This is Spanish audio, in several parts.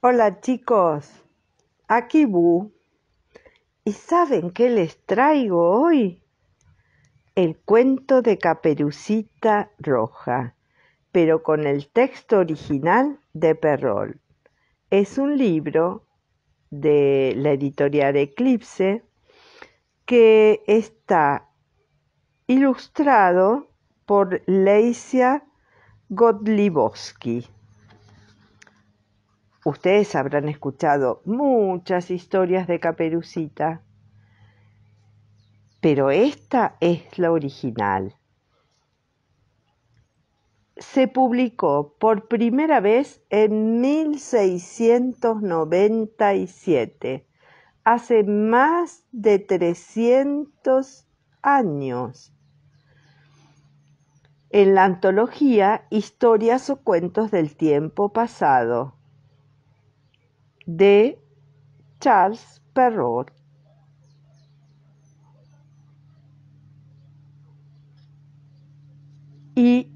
Hola chicos, aquí Bu. ¿Y saben qué les traigo hoy? El cuento de Caperucita Roja, pero con el texto original de Perrol. Es un libro de la editorial Eclipse que está ilustrado por Leicia Godlibowski. Ustedes habrán escuchado muchas historias de Caperucita, pero esta es la original. Se publicó por primera vez en 1697, hace más de 300 años en la antología Historias o Cuentos del Tiempo Pasado, de Charles Perrault. Y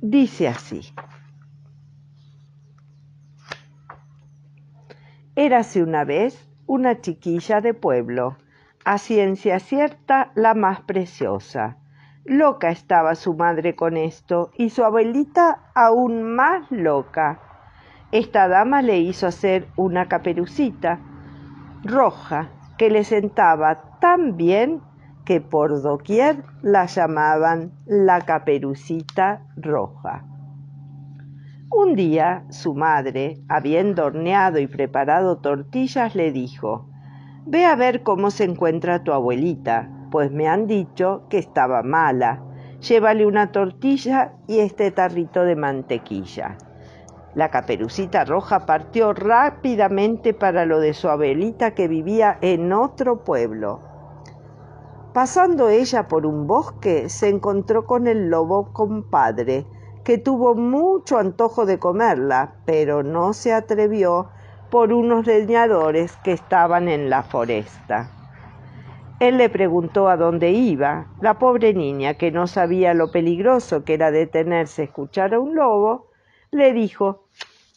dice así. Érase una vez una chiquilla de pueblo, a ciencia cierta la más preciosa. Loca estaba su madre con esto y su abuelita aún más loca. Esta dama le hizo hacer una caperucita roja que le sentaba tan bien que por doquier la llamaban la caperucita roja. Un día su madre, habiendo horneado y preparado tortillas, le dijo, Ve a ver cómo se encuentra tu abuelita, pues me han dicho que estaba mala. Llévale una tortilla y este tarrito de mantequilla. La caperucita roja partió rápidamente para lo de su abuelita que vivía en otro pueblo. Pasando ella por un bosque, se encontró con el lobo compadre, que tuvo mucho antojo de comerla, pero no se atrevió por unos leñadores que estaban en la foresta. Él le preguntó a dónde iba. La pobre niña, que no sabía lo peligroso que era detenerse a escuchar a un lobo, le dijo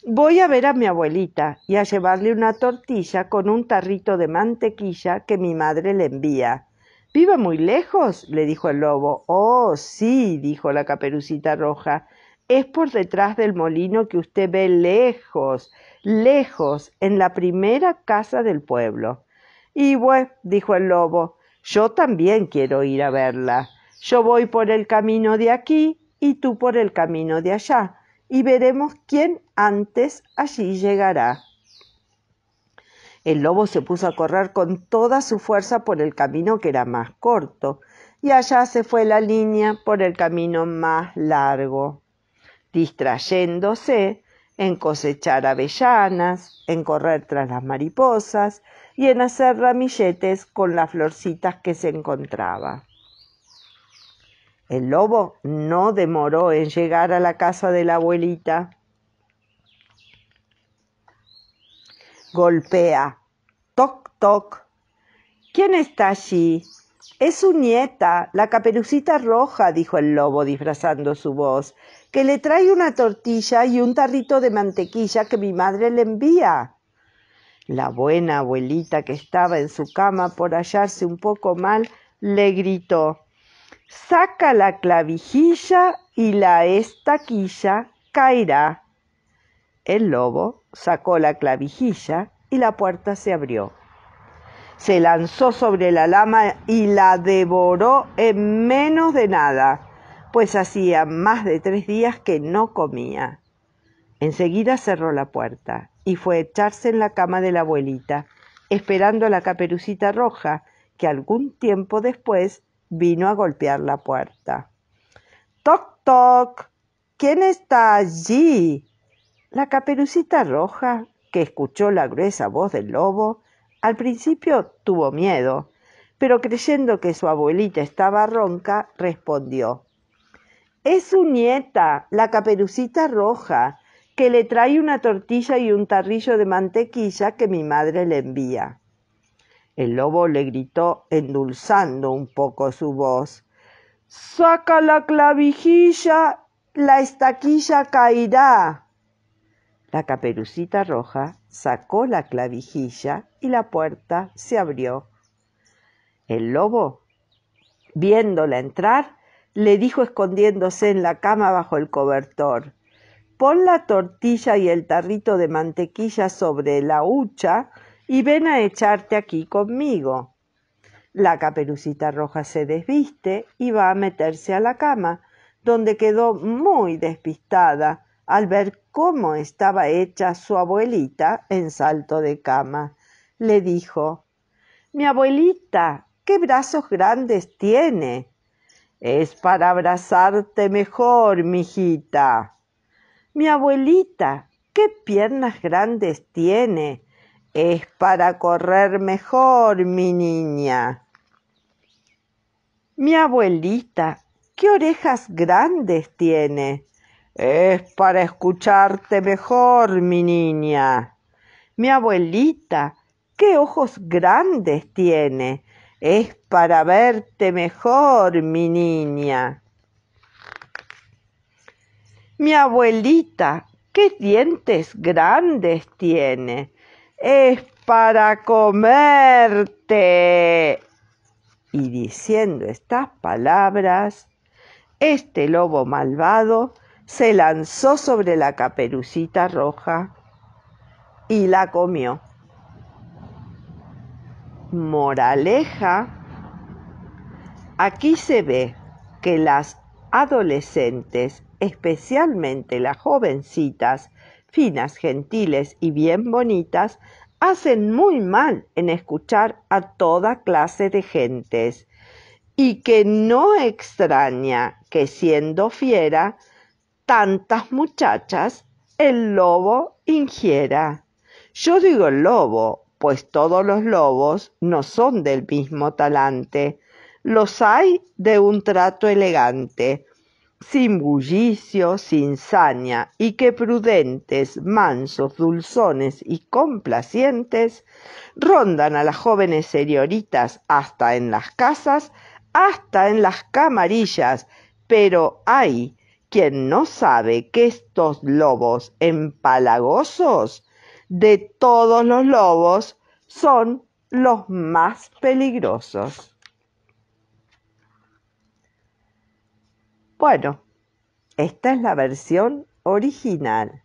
Voy a ver a mi abuelita y a llevarle una tortilla con un tarrito de mantequilla que mi madre le envía. ¿Vive muy lejos? le dijo el lobo. Oh, sí, dijo la caperucita roja. Es por detrás del molino que usted ve lejos, lejos, en la primera casa del pueblo. Y bueno, dijo el lobo, yo también quiero ir a verla. Yo voy por el camino de aquí y tú por el camino de allá y veremos quién antes allí llegará. El lobo se puso a correr con toda su fuerza por el camino que era más corto, y allá se fue la línea por el camino más largo, distrayéndose en cosechar avellanas, en correr tras las mariposas y en hacer ramilletes con las florcitas que se encontraba. El lobo no demoró en llegar a la casa de la abuelita. Golpea. Toc, toc. ¿Quién está allí? Es su nieta, la caperucita roja, dijo el lobo disfrazando su voz, que le trae una tortilla y un tarrito de mantequilla que mi madre le envía. La buena abuelita que estaba en su cama por hallarse un poco mal le gritó Saca la clavijilla y la estaquilla caerá. El lobo sacó la clavijilla y la puerta se abrió. Se lanzó sobre la lama y la devoró en menos de nada, pues hacía más de tres días que no comía. Enseguida cerró la puerta y fue a echarse en la cama de la abuelita, esperando a la caperucita roja, que algún tiempo después vino a golpear la puerta. Toc, toc. ¿Quién está allí? La caperucita roja, que escuchó la gruesa voz del lobo, al principio tuvo miedo, pero creyendo que su abuelita estaba ronca, respondió Es su nieta, la caperucita roja, que le trae una tortilla y un tarrillo de mantequilla que mi madre le envía. El lobo le gritó, endulzando un poco su voz. Saca la clavijilla, la estaquilla caerá. La caperucita roja sacó la clavijilla y la puerta se abrió. El lobo, viéndola entrar, le dijo escondiéndose en la cama bajo el cobertor, pon la tortilla y el tarrito de mantequilla sobre la hucha y ven a echarte aquí conmigo. La caperucita roja se desviste y va a meterse a la cama, donde quedó muy despistada al ver cómo estaba hecha su abuelita en salto de cama. Le dijo Mi abuelita, qué brazos grandes tiene. Es para abrazarte mejor, mijita. Mi abuelita, qué piernas grandes tiene. Es para correr mejor, mi niña. Mi abuelita, qué orejas grandes tiene. Es para escucharte mejor, mi niña. Mi abuelita, qué ojos grandes tiene. Es para verte mejor, mi niña. Mi abuelita, qué dientes grandes tiene es para comerte. Y diciendo estas palabras, este lobo malvado se lanzó sobre la caperucita roja y la comió. Moraleja, aquí se ve que las adolescentes, especialmente las jovencitas, finas, gentiles y bien bonitas, hacen muy mal en escuchar a toda clase de gentes, y que no extraña que siendo fiera, tantas muchachas el lobo ingiera. Yo digo lobo, pues todos los lobos no son del mismo talante. Los hay de un trato elegante, sin bullicio, sin saña, y que prudentes, mansos, dulzones y complacientes, rondan a las jóvenes señoritas hasta en las casas, hasta en las camarillas, pero hay quien no sabe que estos lobos empalagosos de todos los lobos son los más peligrosos. Bueno, esta es la versión original.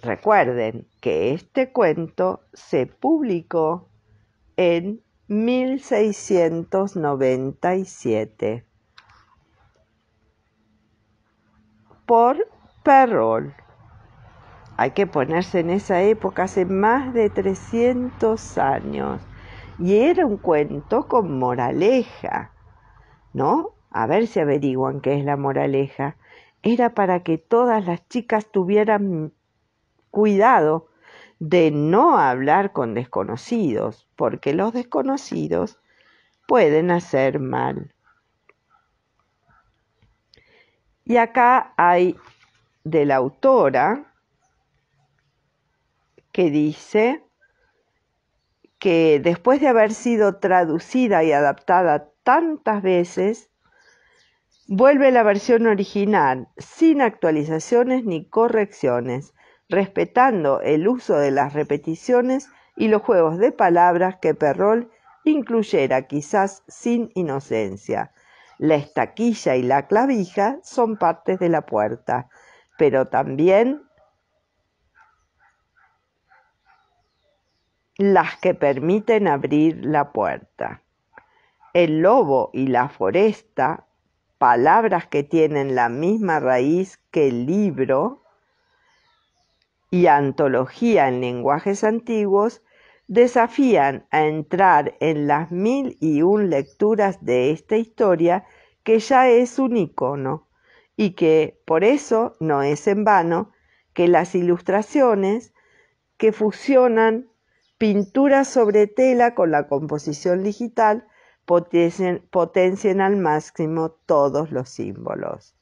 Recuerden que este cuento se publicó en 1697 por Perrol. Hay que ponerse en esa época, hace más de 300 años. Y era un cuento con moraleja, ¿no? a ver si averiguan qué es la moraleja, era para que todas las chicas tuvieran cuidado de no hablar con desconocidos, porque los desconocidos pueden hacer mal. Y acá hay de la autora que dice que después de haber sido traducida y adaptada tantas veces, Vuelve la versión original, sin actualizaciones ni correcciones, respetando el uso de las repeticiones y los juegos de palabras que Perrol incluyera quizás sin inocencia. La estaquilla y la clavija son partes de la puerta, pero también las que permiten abrir la puerta. El lobo y la foresta palabras que tienen la misma raíz que libro y antología en lenguajes antiguos desafían a entrar en las mil y un lecturas de esta historia que ya es un icono y que por eso no es en vano que las ilustraciones que fusionan pintura sobre tela con la composición digital potencien, al máximo todos los símbolos.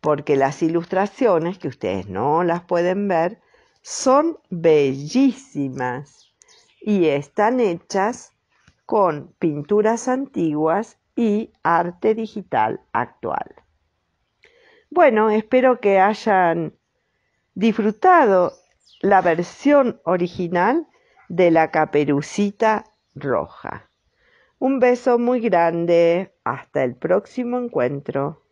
Porque las ilustraciones, que ustedes no las pueden ver, son bellísimas y están hechas con pinturas antiguas y arte digital actual. Bueno, espero que hayan disfrutado la versión original de la caperucita roja. Un beso muy grande. Hasta el próximo encuentro.